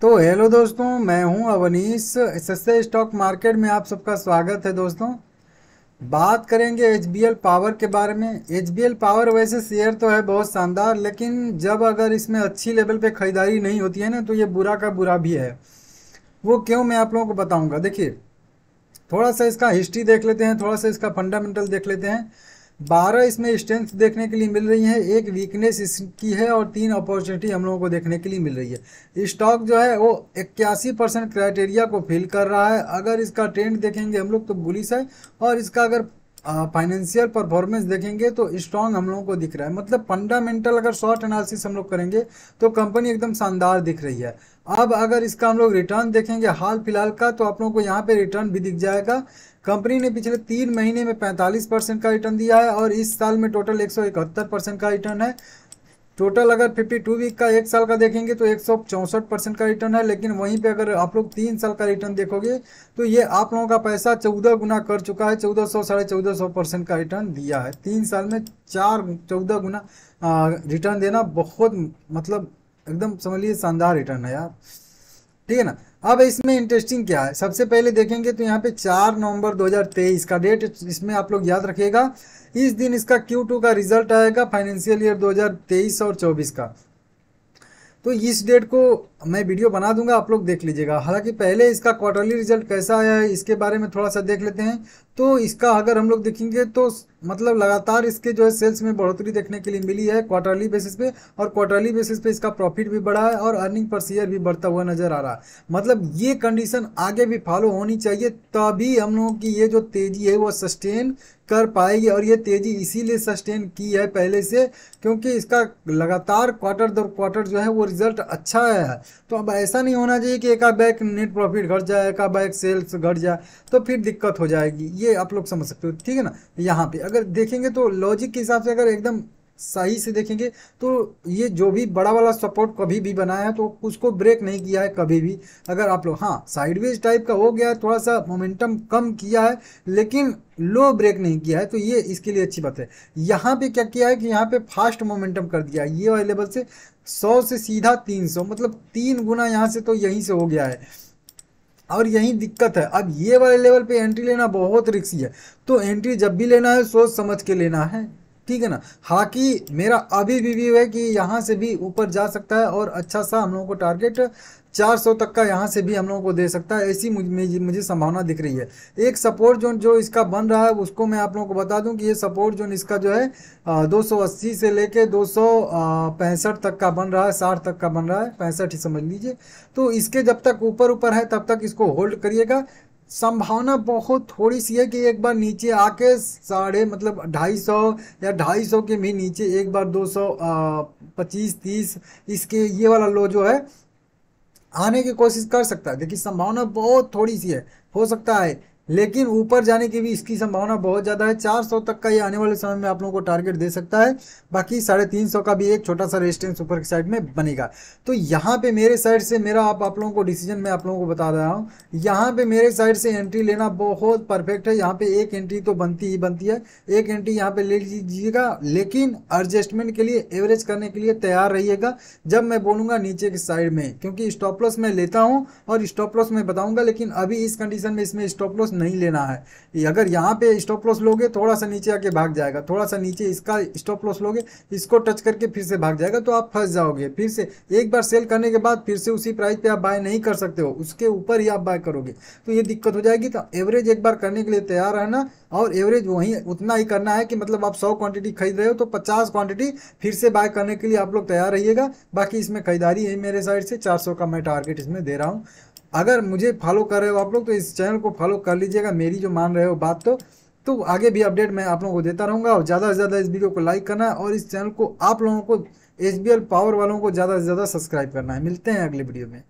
तो हेलो दोस्तों मैं हूं अवनीश एसएसए स्टॉक मार्केट में आप सबका स्वागत है दोस्तों बात करेंगे एच पावर के बारे में एच पावर वैसे शेयर तो है बहुत शानदार लेकिन जब अगर इसमें अच्छी लेवल पे ख़रीदारी नहीं होती है ना तो ये बुरा का बुरा भी है वो क्यों मैं आप लोगों को बताऊँगा देखिए थोड़ा सा इसका हिस्ट्री देख लेते हैं थोड़ा सा इसका फंडामेंटल देख लेते हैं बारह इसमें स्ट्रेंथ देखने के लिए मिल रही है एक वीकनेस इसकी है और तीन अपॉर्चुनिटी हम लोगों को देखने के लिए मिल रही है स्टॉक जो है वो इक्यासी परसेंट क्राइटेरिया को फिल कर रहा है अगर इसका ट्रेंड देखेंगे हम लोग तो बुलिस है और इसका अगर फाइनेंशियल परफॉर्मेंस देखेंगे तो स्ट्रांग हम लोगों को दिख रहा है मतलब फंडामेंटल अगर शॉर्ट एनालिसिस हम लोग करेंगे तो कंपनी एकदम शानदार दिख रही है अब अगर इसका हम लोग रिटर्न देखेंगे हाल फिलहाल का तो आप लोगों को यहाँ पे रिटर्न भी दिख जाएगा कंपनी ने पिछले तीन महीने में 45 परसेंट का रिटर्न दिया है और इस साल में टोटल एक परसेंट का रिटर्न है टोटल अगर 52 वीक का एक साल का देखेंगे तो एक परसेंट का रिटर्न है लेकिन वहीं पे अगर आप लोग तीन साल का रिटर्न देखोगे तो ये आप लोगों का पैसा चौदह गुना कर चुका है चौदह सौ साढ़े चौदह सौ परसेंट का रिटर्न दिया है तीन साल में चार चौदह गुना रिटर्न देना बहुत मतलब एकदम समझ लीजिए शानदार रिटर्न है यार ठीक है ना अब इसमें इंटरेस्टिंग क्या है सबसे पहले देखेंगे तो यहाँ पे चार नवंबर 2023 का डेट इसमें आप लोग याद रखिएगा इस दिन इसका Q2 का रिजल्ट आएगा फाइनेंशियल ईयर 2023 और 24 का तो इस डेट को मैं वीडियो बना दूंगा आप लोग देख लीजिएगा हालांकि पहले इसका क्वार्टरली रिजल्ट कैसा आया है इसके बारे में थोड़ा सा देख लेते हैं तो इसका अगर हम लोग देखेंगे तो मतलब लगातार इसके जो है सेल्स में बढ़ोतरी देखने के लिए मिली है क्वार्टरली बेसिस पे और क्वार्टरली बेसिस पे इसका प्रॉफिट भी बढ़ा है और अर्निंग पर शेयर भी बढ़ता हुआ नजर आ रहा है मतलब ये कंडीशन आगे भी फॉलो होनी चाहिए तभी हम लोगों की ये जो तेजी है वो सस्टेन कर पाएगी और ये तेज़ी इसीलिए सस्टेन की है पहले से क्योंकि इसका लगातार क्वार्टर दर क्वार्टर जो है वो रिजल्ट अच्छा है तो अब ऐसा नहीं होना चाहिए कि एक बैक नेट प्रॉफिट घट जाए एक बैक सेल्स घट जाए तो फिर दिक्कत हो जाएगी ये आप लोग समझ सकते हो ठीक है ना यहाँ पे अगर देखेंगे तो लॉजिक के हिसाब से अगर एकदम सही से देखेंगे तो ये जो भी बड़ा वाला सपोर्ट कभी भी बनाया है तो उसको ब्रेक नहीं किया है कभी भी अगर आप लोग हाँ साइडवेज टाइप का हो गया है थोड़ा सा मोमेंटम कम किया है लेकिन लो ब्रेक नहीं किया है तो ये इसके लिए अच्छी बात है यहाँ पे क्या किया है कि यहाँ पे फास्ट मोमेंटम कर दिया है ये अवेलेबल लेवल से सौ से सीधा तीन सौ मतलब तीन गुना यहाँ से तो यहीं से हो गया है और यही दिक्कत है अब ये वाले लेवल पे एंट्री लेना बहुत रिक्सी है तो एंट्री जब भी लेना है सोच समझ के लेना है ठीक है ना हालांकि मेरा अभी भी व्यू है कि यहाँ से भी ऊपर जा सकता है और अच्छा सा हम लोगों को टारगेट 400 तक का यहाँ से भी हम लोगों को दे सकता है ऐसी मुझे मुझे संभावना दिख रही है एक सपोर्ट जोन जो इसका बन रहा है उसको मैं आप लोगों को बता दूं कि ये सपोर्ट जोन इसका जो है आ, 280 से लेके दो तक का बन रहा है साठ तक का बन रहा है पैंसठ ही समझ लीजिए तो इसके जब तक ऊपर ऊपर है तब तक इसको होल्ड करिएगा संभावना बहुत थोड़ी सी है कि एक बार नीचे आके साढ़े मतलब ढाई सौ या ढाई सौ के भी नीचे एक बार दो सौ पच्चीस तीस इसके ये वाला लो जो है आने की कोशिश कर सकता है देखिए संभावना बहुत थोड़ी सी है हो सकता है लेकिन ऊपर जाने की भी इसकी संभावना बहुत ज़्यादा है 400 तक का ये आने वाले समय में आप लोगों को टारगेट दे सकता है बाकी साढ़े तीन सौ का भी एक छोटा सा रेजिस्टेंस ऊपर की साइड में बनेगा तो यहाँ पे मेरे साइड से मेरा आप आप लोगों को डिसीजन मैं आप लोगों को बता रहा हूँ यहाँ पे मेरे साइड से एंट्री लेना बहुत परफेक्ट है यहाँ पे एक एंट्री तो बनती ही बनती है एक एंट्री यहाँ पे ले लीजिएगा लेकिन एडजस्टमेंट के लिए एवरेज करने के लिए तैयार रहिएगा जब मैं बोलूँगा नीचे की साइड में क्योंकि स्टॉपलॉस मैं लेता हूँ और स्टॉपलॉस मैं बताऊँगा लेकिन अभी इस कंडीशन में इसमें स्टॉपलॉस नहीं लेना है अगर यहाँ पे स्टॉप लॉस लोगे थोड़ा सा नीचे आके भाग जाएगा थोड़ा सा नीचे इसका स्टॉप लॉस लोगे इसको टच करके फिर से भाग जाएगा तो आप फंस जाओगे फिर से एक बार सेल करने के बाद फिर से उसी प्राइस पे आप बाय नहीं कर सकते हो उसके ऊपर ही आप बाय करोगे तो ये दिक्कत हो जाएगी तो एवरेज एक बार करने के लिए तैयार रहना और एवरेज वहीं उतना ही करना है कि मतलब आप सौ क्वांटिटी खरीद रहे हो तो पचास क्वांटिटी फिर से बाय करने के लिए आप लोग तैयार रहिएगा बाकी इसमें खरीदारी है मेरे साइड से चार का मैं टारगेट इसमें दे रहा हूँ अगर मुझे फॉलो कर रहे हो आप लोग तो इस चैनल को फॉलो कर लीजिएगा मेरी जो मान रहे हो बात तो तो आगे भी अपडेट मैं आप लोगों को देता रहूँगा और ज़्यादा से ज़्यादा इस वीडियो को लाइक करना और इस चैनल को आप लोगों को एच पावर वालों को ज़्यादा से ज़्यादा सब्सक्राइब करना है मिलते हैं अगले वीडियो में